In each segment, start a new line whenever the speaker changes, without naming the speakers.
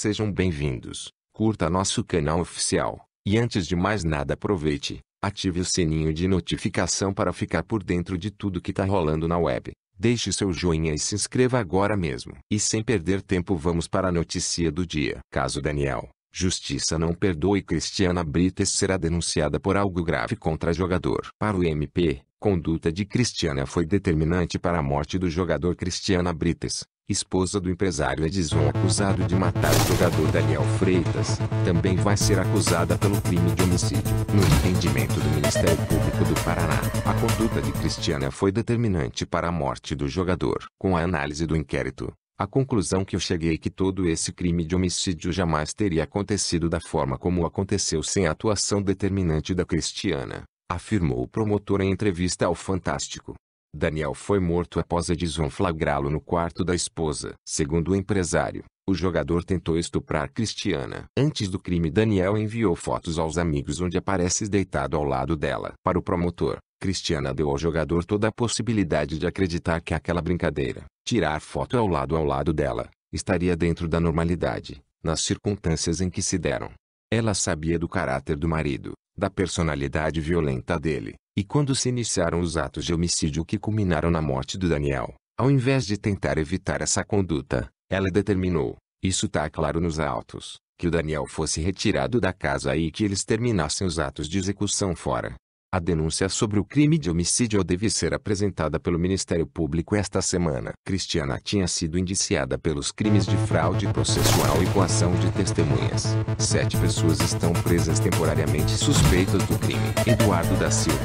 Sejam bem-vindos, curta nosso canal oficial, e antes de mais nada aproveite, ative o sininho de notificação para ficar por dentro de tudo que tá rolando na web. Deixe seu joinha e se inscreva agora mesmo. E sem perder tempo vamos para a notícia do dia. Caso Daniel. Justiça não perdoe Cristiana Brites será denunciada por algo grave contra jogador. Para o MP, conduta de Cristiana foi determinante para a morte do jogador Cristiana Brites esposa do empresário Edison acusado de matar o jogador Daniel Freitas, também vai ser acusada pelo crime de homicídio. No entendimento do Ministério Público do Paraná, a conduta de Cristiana foi determinante para a morte do jogador. Com a análise do inquérito, a conclusão que eu cheguei é que todo esse crime de homicídio jamais teria acontecido da forma como aconteceu sem a atuação determinante da Cristiana, afirmou o promotor em entrevista ao Fantástico. Daniel foi morto após a desonflagrá-lo no quarto da esposa. Segundo o empresário, o jogador tentou estuprar Cristiana. Antes do crime, Daniel enviou fotos aos amigos onde aparece deitado ao lado dela. Para o promotor, Cristiana deu ao jogador toda a possibilidade de acreditar que aquela brincadeira, tirar foto ao lado ao lado dela, estaria dentro da normalidade, nas circunstâncias em que se deram. Ela sabia do caráter do marido, da personalidade violenta dele, e quando se iniciaram os atos de homicídio que culminaram na morte do Daniel, ao invés de tentar evitar essa conduta, ela determinou, isso está claro nos autos, que o Daniel fosse retirado da casa e que eles terminassem os atos de execução fora, a denúncia sobre o crime de homicídio deve ser apresentada pelo Ministério Público esta semana. Cristiana tinha sido indiciada pelos crimes de fraude processual e coação de testemunhas. Sete pessoas estão presas temporariamente suspeitas do crime. Eduardo da Silva,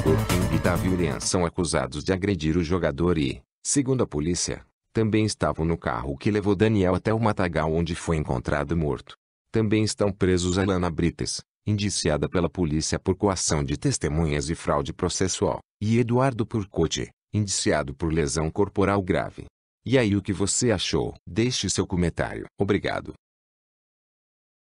Igor King e Davi Urian são acusados de agredir o jogador e, segundo a polícia, também estavam no carro que levou Daniel até o matagal onde foi encontrado morto. Também estão presos Alana Brites, indiciada pela polícia por coação de testemunhas e fraude processual, e Eduardo Purcote, indiciado por lesão corporal grave. E aí o que você achou? Deixe seu comentário. Obrigado.